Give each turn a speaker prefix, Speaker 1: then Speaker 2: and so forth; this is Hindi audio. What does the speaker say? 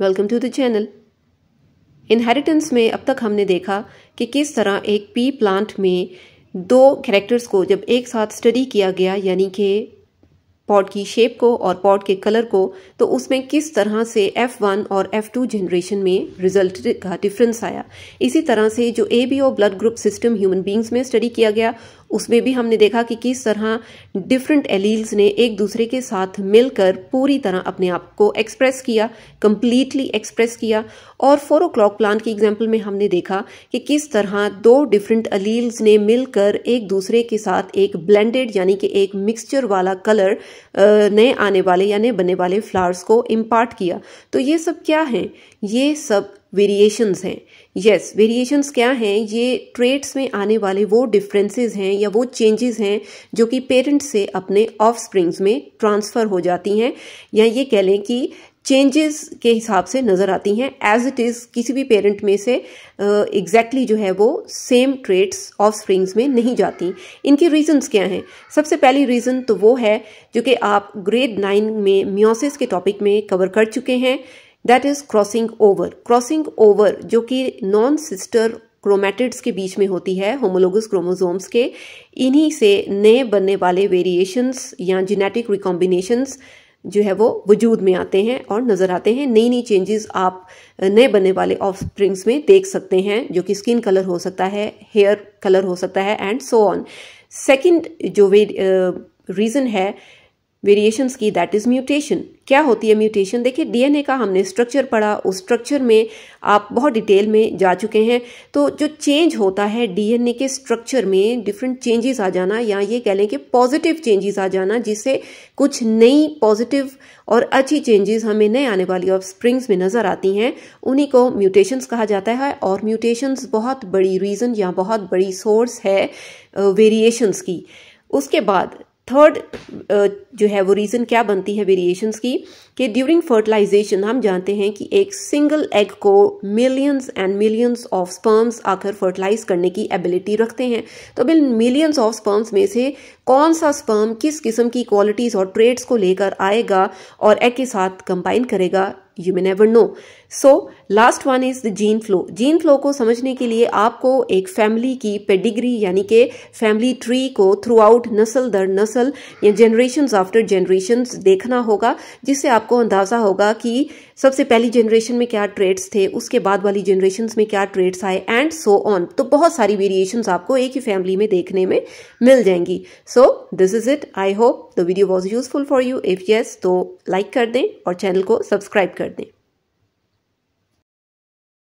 Speaker 1: welcome to the channel inheritance में अब तक हमने देखा कि किस तरह एक पी प्लांट में दो कैरेक्टर्स को जब एक साथ स्टडी किया गया यानी कि पॉट की शेप को और पॉड के कलर को तो उसमें किस तरह से F1 और F2 जनरेशन में रिजल्ट का डिफरेंस आया इसी तरह से जो A B O blood group system human beings में स्टडी किया गया उसमें भी हमने देखा कि किस तरह डिफरेंट एलील्स ने एक दूसरे के साथ मिलकर पूरी तरह अपने आप को एक्सप्रेस किया कम्प्लीटली एक्सप्रेस किया और फोर ओ क्लॉक प्लांट की एग्जाम्पल में हमने देखा कि किस तरह दो डिफरेंट अलील्स ने मिलकर एक दूसरे के साथ एक ब्लेंडेड यानी कि एक मिक्सचर वाला कलर नए आने वाले या नए बनने वाले फ्लावर्स को इम्पार्ट किया तो ये सब क्या है ये सब वेरिएशंस हैं यस वेरिएशंस क्या हैं ये ट्रेट्स में आने वाले वो डिफरेंसेस हैं या वो चेंजेस हैं जो कि पेरेंट्स से अपने ऑफ स्प्रिंग्स में ट्रांसफ़र हो जाती हैं या ये कह लें कि चेंजेस के हिसाब से नज़र आती हैं एज इट इज़ किसी भी पेरेंट में से एग्जैक्टली uh, exactly जो है वो सेम ट्रेट्स ऑफ स्प्रिंग्स में नहीं जाती इनके रीजंस क्या हैं सबसे पहली रीज़न तो वो है जो कि आप ग्रेड नाइन में म्योसिस के टॉपिक में कवर कर चुके हैं that is crossing over crossing over जो कि नॉन सिस्टर क्रोमेटिड्स के बीच में होती है होमोलोगस क्रोमोजोम्स के इन्हीं से नए बनने वाले वेरिएशंस या जेनेटिक रिकॉम्बिनेशंस जो है वो वजूद में आते हैं और नज़र आते हैं नई नई चेंजेस आप नए बनने वाले ऑफस्प्रिंग्स में देख सकते हैं जो कि स्किन कलर हो सकता है हेयर कलर हो सकता है एंड सो ऑन सेकेंड जो वे रीज़न है वेरिएशन की दैट इज म्यूटेशन क्या होती है म्यूटेशन देखिए डीएनए का हमने स्ट्रक्चर पढ़ा उस स्ट्रक्चर में आप बहुत डिटेल में जा चुके हैं तो जो चेंज होता है डीएनए के स्ट्रक्चर में डिफरेंट चेंजेस आ जाना या ये कह लें कि पॉजिटिव चेंजेस आ जाना जिससे कुछ नई पॉजिटिव और अच्छी चेंजेस हमें नए आने वाली ऑफ स्प्रिंग्स में नज़र आती हैं उन्हीं को म्यूटेशंस कहा जाता है और म्यूटेशंस बहुत बड़ी रीज़न या बहुत बड़ी सोर्स है वेरिएशंस uh, की उसके बाद थर्ड uh, जो है वो रीज़न क्या बनती है वेरिएशंस की कि ड्यूरिंग फर्टिलाइजेशन हम जानते हैं कि एक सिंगल एग को millions and millions of sperms आकर फर्टिलाइज करने की एबिलिटी रखते हैं तो बिल मिलियंस ऑफ स्पर्म्स में से कौन सा स्पर्म किस किस्म की क्वालिटीज़ और ट्रेड्स को लेकर आएगा और एग के साथ कंबाइन करेगा you may never know so last one is the gene flow gene flow को समझने के लिए आपको एक फैमिली की पेडिग्री यानी कि फैमिली ट्री को थ्रू आउट नस्ल दर नस्ल या जनरेशन आफ्टर जनरेशन देखना होगा जिससे आपको अंदाजा होगा कि सबसे पहली जनरेशन में क्या ट्रेड्स थे उसके बाद वाली जनरेशन में क्या ट्रेड्स आए एंड सो ऑन तो बहुत सारी वेरिएशन आपको एक ही फैमिली में देखने में मिल जाएंगी so this is it I hope the video was useful for you if yes तो लाइक कर दें और चैनल को सब्सक्राइब कर कर दें